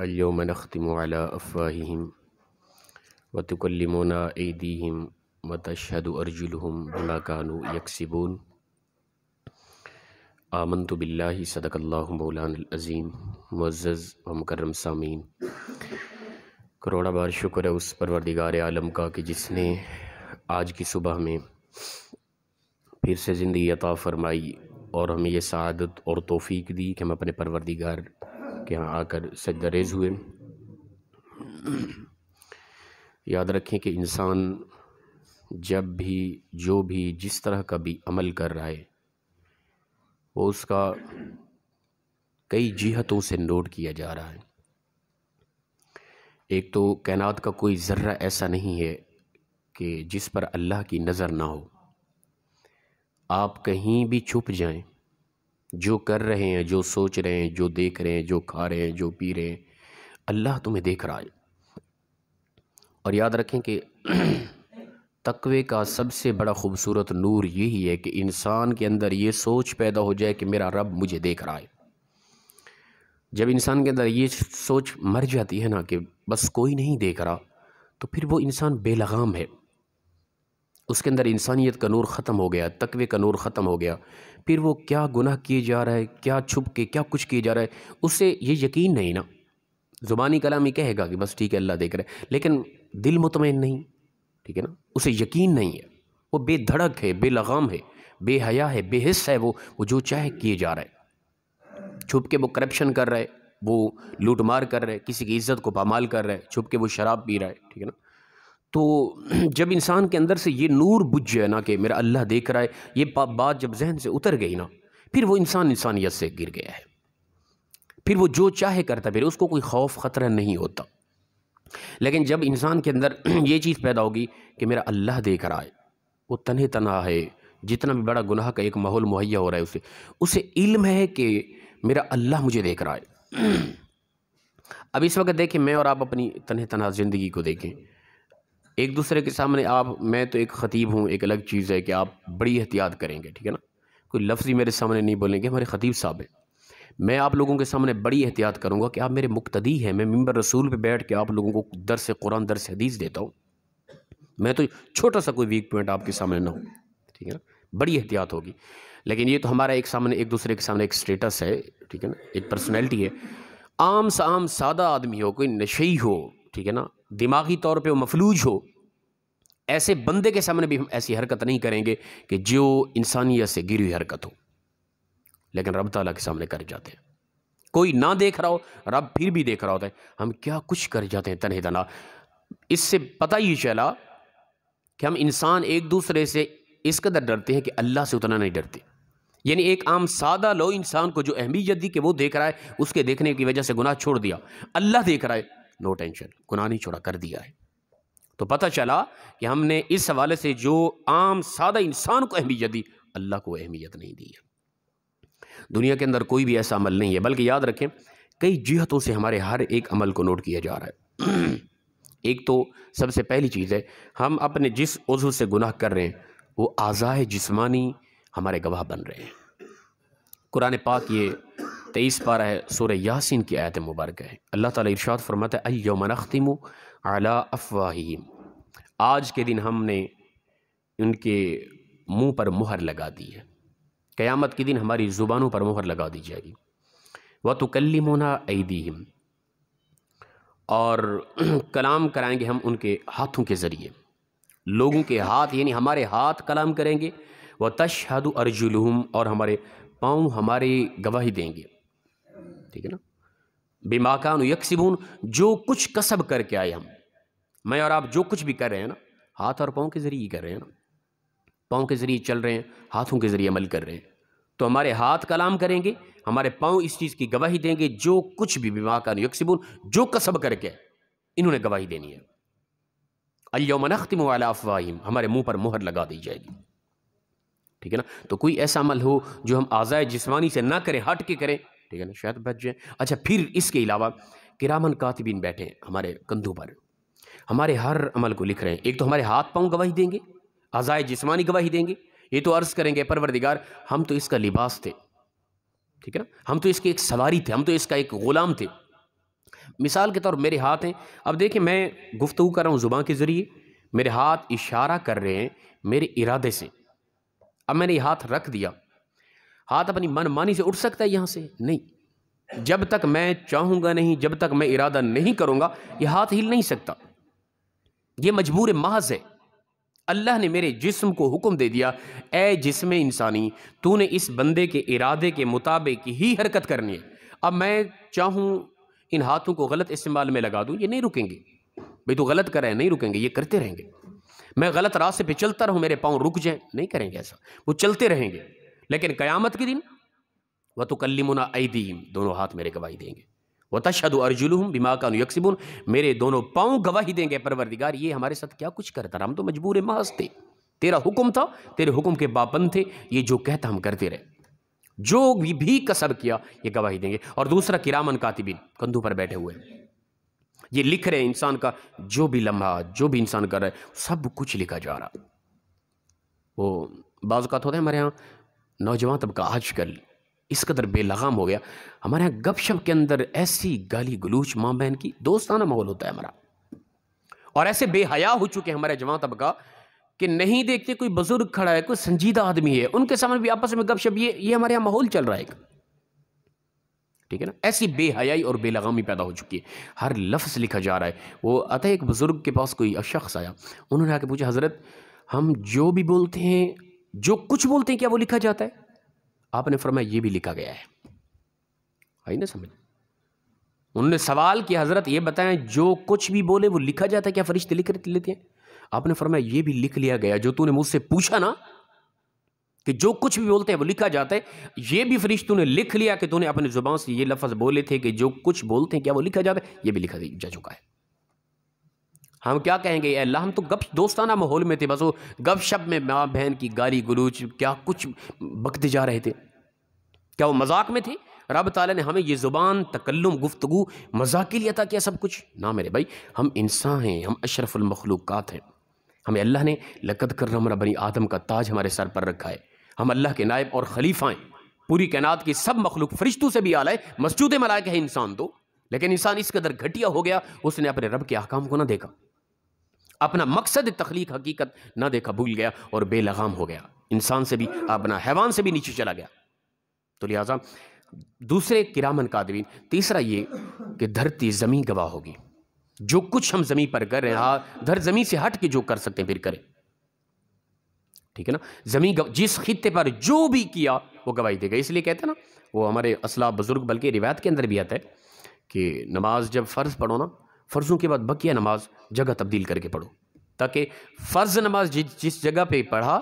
اليوم نختم على أفواههم وتكلمنا أيديهم وتشهد أرجلهم بما كانوا يكسبون आमन بالله صدق الله مولانا العظيم معزز ومكرم सामीन करोड़ा बार शुक्र है उस परवरदिगार आलम का कि जिसने आज की सुबह में फिर से ज़िंदगी अता फ़रमाई और हमें यह सआदत और तोफ़ी दी कि हम अपने परवरदिगार के यहाँ आकर सजदरेज हुए याद रखें कि इंसान जब भी जो भी जिस तरह का भी अमल कर रहा है वो उसका कई जिहतों से नोट किया जा रहा है एक तो कैनात का कोई ज़र्रा ऐसा नहीं है कि जिस पर अल्लाह की नज़र ना हो आप कहीं भी छुप जाएं जो कर रहे हैं जो सोच रहे हैं जो देख रहे हैं जो खा रहे हैं जो पी रहे हैं अल्लाह तुम्हें देख रहा है और याद रखें कि तकवे का सबसे बड़ा खूबसूरत नूर यही है कि इंसान के अंदर ये सोच पैदा हो जाए कि मेरा रब मुझे देख रहा है जब इंसान के अंदर ये सोच मर जाती है ना कि बस कोई नहीं देख रहा तो फिर वो इंसान बेलगाम है उसके अंदर इंसानियत का नूर ख़त्म हो गया तकवे का नूर ख़त्म हो गया फिर वो क्या गुनाह किए जा रहा है क्या छुप के क्या कुछ किए जा रहा है उससे ये यकीन नहीं ना ज़ुबानी कलाम ये कहेगा कि बस ठीक है अल्लाह देख रहे हैं लेकिन दिल मुतमिन नहीं ठीक है ना उसे यकीन नहीं है वो बेधड़क है बेलगाम है बेहया है बेहिस है वो वो जो चाहे किए जा रहा है छुप के वो करप्शन कर रहे वो लूट मार कर रहे किसी की इज्जत को पामाल कर रहा है छुप के वो शराब पी रहा है ठीक है ना तो जब इंसान के अंदर से ये नूर बुझ जाए ना कि मेरा अल्लाह देख रहा है ये बात जब जहन से उतर गई ना फिर वो इंसान इंसानियत से गिर गया है फिर वो जो चाहे करता फिर उसको कोई खौफ ख़तरा नहीं होता लेकिन जब इंसान के अंदर ये चीज़ पैदा होगी कि मेरा अल्लाह देख रहा है वो तनह तना है जितना भी बड़ा गुनाह का एक माहौल मुहैया हो रहा है उसे उसे इल्म है कि मेरा अल्लाह मुझे देख रहा है अब इस वक्त देखें मैं और आप अपनी तनह तना ज़िंदगी को देखें एक दूसरे के सामने आप मैं तो एक ख़तीब हूँ एक अलग चीज़ है कि आप बड़ी एहतियात करेंगे ठीक है ना कोई लफ्ज़ ही मेरे सामने नहीं बोलेंगे हमारे ख़तीब साहब हैं मैं आप लोगों के सामने बड़ी एहतियात करूँगा कि आप मेरे मुक्तदी हैं मैं मंबर रसूल पर बैठ के आप लोगों को दर से कुरान दर से हदीस देता हूँ मैं तो छोटा सा कोई वीक पॉइंट आपके सामने ना हो ठीक है ना बड़ी एहतियात होगी लेकिन ये तो हमारा एक सामने एक दूसरे के सामने एक स्टेटस है ठीक है ना एक पर्सनैलिटी है आम सा आम सादा आदमी हो कोई नशे हो ठीक है ना दिमागी तौर पे वो मफलूज हो ऐसे बंदे के सामने भी हम ऐसी हरकत नहीं करेंगे कि जो इंसानियत से गिरी हुई हरकत हो लेकिन रब ताला के सामने कर जाते हैं कोई ना देख रहा हो रब फिर भी देख रहा होता है हम क्या कुछ कर जाते हैं तनहे तना इससे पता ही चला कि हम इंसान एक दूसरे से इस कदर डरते हैं कि अल्लाह से उतना नहीं डरते यानी एक आम सादा लो इंसान को जो अहमियत दी कि वो देख रहा है उसके देखने की वजह से गुनाह छोड़ दिया अल्लाह देख रहा है नो टेंशन गुनाह नहीं छोड़ा कर दिया है तो पता चला कि हमने इस हवाले से जो आम सादा इंसान को अहमियत दी अल्लाह को अहमियत नहीं दी है दुनिया के अंदर कोई भी ऐसा अमल नहीं है बल्कि याद रखें कई जिहतों से हमारे हर एक अमल को नोट किया जा रहा है एक तो सबसे पहली चीज़ है हम अपने जिस उजू से गुनाह कर रहे हैं वो आज़ाए जिस्मानी हमारे गवाह बन रहे हैं कुरान पाक ये तेईस पारा है सूर यासिन की आयत मुबारक है अल्लाह ताला इरशाद फरमाता है अला अफवाहिम आज के दिन हमने उनके मुंह पर मुहर लगा दी है क़यामत के दिन हमारी ज़ुबानों पर मुहर लगा दी जाएगी वह तो कल्लिमोना और कलाम कराएंगे हम उनके हाथों के ज़रिए लोगों के हाथ यानी हमारे हाथ कलाम करेंगे वह तशहद अर्जुलहम और हमारे पाँव हमारी गवाही देंगे ठीक है ना बेमाकान यकसिबून जो कुछ कसब करके आए हम मैं और आप जो कुछ भी कर रहे हैं ना हाथ और पाँव के ज़रिए ही कर रहे हैं ना पाँव के ज़रिए चल रहे हैं हाथों के ज़रिए अमल कर रहे हैं तो हमारे हाथ कलाम करेंगे हमारे पाँव इस चीज़ की गवाही देंगे जो कुछ भी बेमाकान यकसिबून जो कसब करके इन्होंने गवाही देनी है अल्यमनख्तिम वाला अफवाहिम हमारे मुंह पर मोहर लगा दी जाएगी ठीक है ना तो कोई ऐसा अमल हो जो हम आज़ाए जिस्मानी से ना करें हट के करें ठीक है ना शायद बच जाए अच्छा फिर इसके अलावा किरामन कातबिन बैठे हमारे कंधों पर हमारे हर अमल को लिख रहे हैं एक तो हमारे हाथ पाँव गवाही देंगे आज़ाए जिसमानी गवाही देंगे ये तो अर्ज़ करेंगे परवरदिगार हम तो इसका लिबास थे ठीक है ना हम तो इसके एक सवारी थे हम तो इसका एक ग़ुलाम थे मिसाल के तौर मेरे हाथ हैं अब देखिए मैं गुफ्तु कर रहा हूँ ज़ुबान के ज़रिए मेरे हाथ इशारा कर रहे हैं मेरे इरादे से अब मैंने ये हाथ रख दिया हाथ अपनी मनमानी से उठ सकता है यहाँ से नहीं जब तक मैं चाहूँगा नहीं जब तक मैं इरादा नहीं करूँगा ये हाथ हिल नहीं सकता ये मजबूर महज है अल्लाह ने मेरे जिस्म को हुक्म दे दिया ए जिसम इंसानी तूने इस बंदे के इरादे के मुताबिक ही हरकत करनी है अब मैं चाहूँ इन हाथों को गलत इस्तेमाल में लगा दूँ ये नहीं रुकेंगे भाई तो गलत करें नहीं रुकेंगे ये करते रहेंगे मैं गलत रास्ते पे चलता रहूँ मेरे पाँव रुक जाए नहीं करेंगे ऐसा वो चलते रहेंगे लेकिन क़यामत के दिन वह तो कल्लिमुना ऐदीम दोनों हाथ मेरे गवाही देंगे वह तशद अर्जुलहम बिमा का यकसिबुन मेरे दोनों पाँव गवाही देंगे परवरदिगार ये हमारे साथ क्या कुछ करता हम तो मजबूर महज थे तेरा हुक्म था तेरे हुक्म के बापन थे ये जो कहता हम करते रहे जो भी, भी कसर किया ये गवाही देंगे और दूसरा किरामन कातिबिन कंधों पर बैठे हुए ये लिख रहे हैं इंसान का जो भी लम्हा जो भी इंसान कर रहा है सब कुछ लिखा जा रहा वो बाज़ होता है हमारे यहाँ नौजवान तबका आजकल इस कदर बेलगाम हो गया हमारे यहाँ शप के अंदर ऐसी गाली गलूच माँ बहन की दोस्ताना माहौल होता है हमारा और ऐसे बेहया हो चुके हैं हमारे जवान तबका कि नहीं देखते कोई बुजुर्ग खड़ा है कोई संजीदा आदमी है उनके सामने भी आपस में गपशप ये ये हमारे यहाँ माहौल चल रहा है ठीक है ना ऐसी बेहयाई और बेलगामी पैदा हो चुकी है हर लफ्ज़ लिखा जा रहा है वो अतः एक बुज़ुर्ग के पास कोई शख्स आया उन्होंने आके पूछा हज़रत हम जो भी बोलते हैं जो कुछ बोलते हैं क्या वो लिखा जाता है आपने फरमाया ये भी लिखा गया है आई ना समझ उन्होंने सवाल किया हज़रत ये बताएं जो कुछ भी बोले वो लिखा जाता है क्या फरिश्ते लिख लेते हैं आपने फरमाया ये भी लिख लिया गया जो तूने मुझसे पूछा ना कि जो कुछ भी बोलते हैं वो लिखा जाता है ये भी फरिश्तों ने लिख लिया कि तूने अपने ज़ुबान से ये लफ्ज़ बोले थे कि जो कुछ बोलते हैं क्या वो लिखा जाता है ये भी लिखा जा चुका है हम क्या कहेंगे अल्लाह हम तो गप दोस्ताना माहौल में थे बस वो गप शब में माँ बहन की गाली गलूच क्या कुछ बकते जा रहे थे क्या वो मजाक में थे रब ताला ने हमें ये ज़ुबान तकल्लुम गुफ्तगु मजाक के लिए था क्या सब कुछ ना मेरे भाई हम इंसान हैं हम अशरफुलमखलूक़ात हैं हमें अल्लाह ने लकत करम रबनी आदम का ताज हमारे सर पर रखा है हम अल्लाह के नायब और खलीफा हैं पूरी कैनात की सब मखलूक फरिश्तों से भी आला है मस्जूद मलाक है इंसान तो लेकिन इंसान इस कदर घटिया हो गया उसने अपने रब के अहकाम को ना देखा अपना मकसद तख्लीक हकीकत ना देखा भूल गया और बेलगाम हो गया इंसान से भी अपना हैवान से भी नीचे चला गया तो लिहाजा दूसरे किरामन कादरीन तीसरा ये कि धरती ज़मीन गवाह होगी जो कुछ हम ज़मीन पर कर रहे हैं हाँ, धर ज़मीन से हट के जो कर सकते हैं फिर करें ठीक है ना ज़मीन जिस खत्े पर जो भी किया वो गवाही देगा इसलिए कहते हैं ना वो हमारे असला बुज़ुर्ग बल्कि रिवायत के अंदर भी आता है कि नमाज जब फ़र्ज़ पढ़ो ना फ़र्ज़ों के बाद बकिया नमाज जगह तब्दील करके पढ़ो ताकि फ़र्ज़ नमाज जि, जिस जगह पे पढ़ा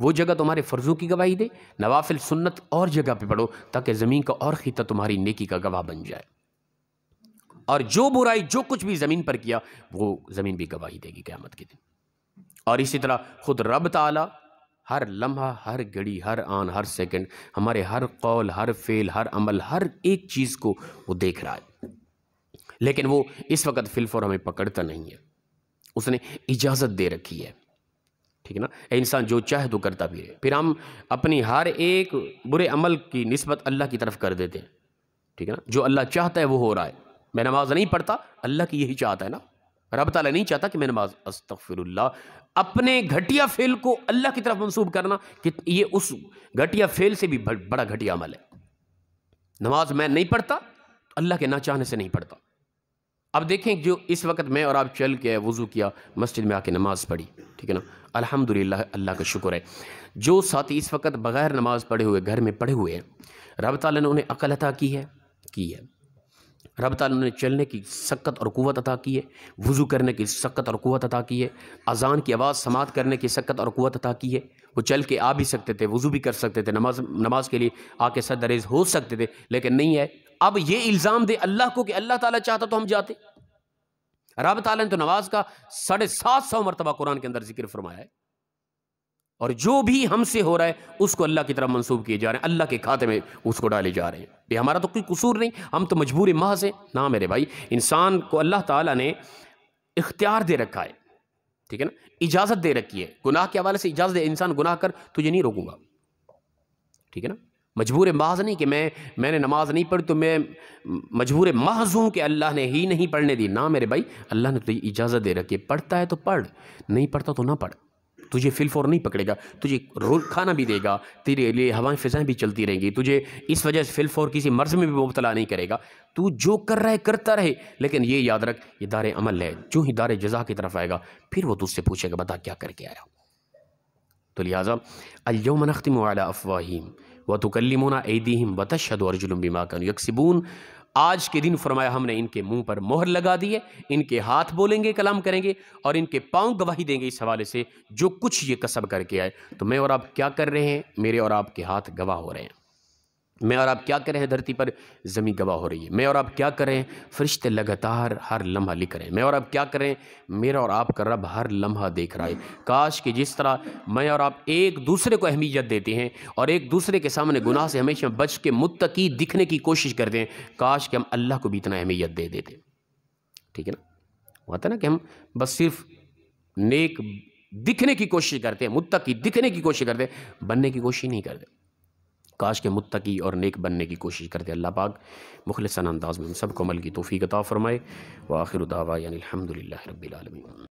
वो जगह तुम्हारे फ़र्ज़ों की गवाही दे नवाफिल सुन्नत और जगह पे पढ़ो ताकि ज़मीन का और खिता तुम्हारी नेकी का गवाह बन जाए और जो बुराई जो कुछ भी ज़मीन पर किया वो ज़मीन भी गवाही देगी क़्यामत के दिन और इसी तरह ख़ुद रब ताला हर लम्हा हर घड़ी हर आन हर सेकंड हमारे हर कौल हर फेल हर अमल हर एक चीज़ को वो देख रहा है लेकिन वो इस वक्त फिलफोर हमें पकड़ता नहीं है उसने इजाज़त दे रखी है ठीक है ना इंसान जो चाहे तो करता भी है फिर हम अपनी हर एक बुरे अमल की नस्बत अल्लाह की तरफ कर देते हैं ठीक है ना जो अल्लाह चाहता है वो हो रहा है मैं नमाज़ नहीं पढ़ता अल्लाह की यही चाहता है ना रब तला नहीं चाहता कि मैं नमाज अस्तफ़िरुल्लाह अपने घटिया फेल को अल्लाह की तरफ मनसूब करना कि ये उस घटिया फेल से भी बड़ा घटिया अमल है नमाज मैं नहीं पढ़ता तो अल्लाह के ना चाहने से नहीं पढ़ता अब देखें जो इस वक्त मैं और आप चल के वज़ू किया मस्जिद में आके नमाज़ पढ़ी ठीक है ना अल्हम्दुलिल्लाह अल्लाह का शुक्र है जो साथी इस वक्त बग़ैर नमाज़ पढ़े हुए घर में पढ़े हुए हैं रब ताली ने उन्हें अकल अता की है की है रब ताला ने चलने की सख्त और क़ुत अता की है वज़ू करने की सख्त और क़वत अता की है अजान की आवाज़ समात करने की सख्त और क़ुत अता की है वो चल के आ भी सकते थे वज़ू भी कर सकते थे नमाज नमाज के लिए आके सदरेज हो सकते थे लेकिन नहीं है अब ये इल्ज़ाम दे अल्लाह को कि अल्लाह ताला चाहता तो हम जाते रब ताला ने तो नमाज का साढ़े सात सौ मरतबा कुरान के अंदर जिक्र फरमाया है और जो भी हमसे हो रहा है उसको अल्लाह की तरफ मंसूब किए जा रहे हैं अल्लाह के खाते में उसको डाले जा रहे हैं ये हमारा तो कोई कसूर नहीं हम तो मजबूर माह से ना मेरे भाई इंसान को अल्लाह ताला ने इख्तियार दे रखा है ठीक है ना इजाज़त दे रखी है गुनाह के हवाले से इजाज़त दे इंसान गुनाह कर तुझे नहीं रोकूंगा ठीक है ना मजबूर महज नहीं कि मैं मैंने नमाज नहीं पढ़ी तो मैं मजबूर महज हूँ कि अल्लाह ने ही नहीं पढ़ने दी ना मेरे भाई अल्लाह ने तुझे इजाज़त दे रखी है पढ़ता है तो पढ़ नहीं पढ़ता तो ना पढ़ तुझे फिल फॉर नहीं पकड़ेगा तुझे रोल खाना भी देगा तेरे लिए हवाएं फिजाएं भी चलती रहेंगी तुझे इस वजह से फिल फॉर किसी मर्ज में भी मुबतला नहीं करेगा तू जो कर रहा है करता रहे लेकिन ये याद रख ये दार अमल है जो ही दार जजा की तरफ आएगा फिर वो तुझसे पूछेगा बता क्या करके आया तो लिहाजा अयोमनख्तिम अफवाहिम व तो तुकलमोना ऐदीम व तशद अर्जुलम बिमा कन यकसिबून आज के दिन फरमाया हमने इनके मुंह पर मोहर लगा दी है इनके हाथ बोलेंगे कलाम करेंगे और इनके पांव गवाही देंगे इस हवाले से जो कुछ ये कसब करके आए तो मैं और आप क्या कर रहे हैं मेरे और आपके हाथ गवाह हो रहे हैं मैं और आप क्या कर रहे हैं धरती पर ज़मीन गवाह हो रही है मैं और आप क्या कर रहे हैं फरिश्ते लगातार हर लम्हा लिख रहे हैं मैं और आप क्या कर रहे हैं मेरा और आप का रब हर लम्हा देख रहा है काश कि जिस तरह मैं और आप एक दूसरे को अहमियत देते हैं और एक दूसरे के सामने गुनाह से हमेशा बच के मुतकी दिखने की कोशिश करते हैं काश कि हम अल्लाह को भी इतना अहमियत दे देते ठीक है ना होता ना कि हम बस सिर्फ नेक दिखने की कोशिश करते हैं मुतकी दिखने की कोशिश करते हैं बनने की कोशिश नहीं करते काश के मुत्तकी और नेक बनने की कोशिश करते अल्लाह पाक मुखलसन अंदाज में उन सबको अमल की तोफ़ी कता फ़रमाए व आखिर दावा यानी अलहमदिल्ला रबीआलमी